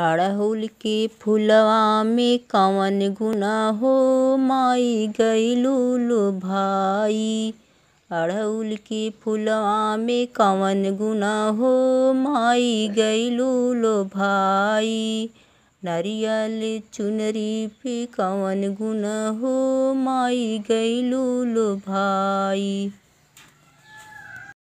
अड़हुल के फुलवा में कवन गुना हो माई गइलू भाई अड़हुल के फुलवा में कवन गुना हो माई गइलू भाई नरियल चुनरी पे कवन गुना हो माई गइलू भाई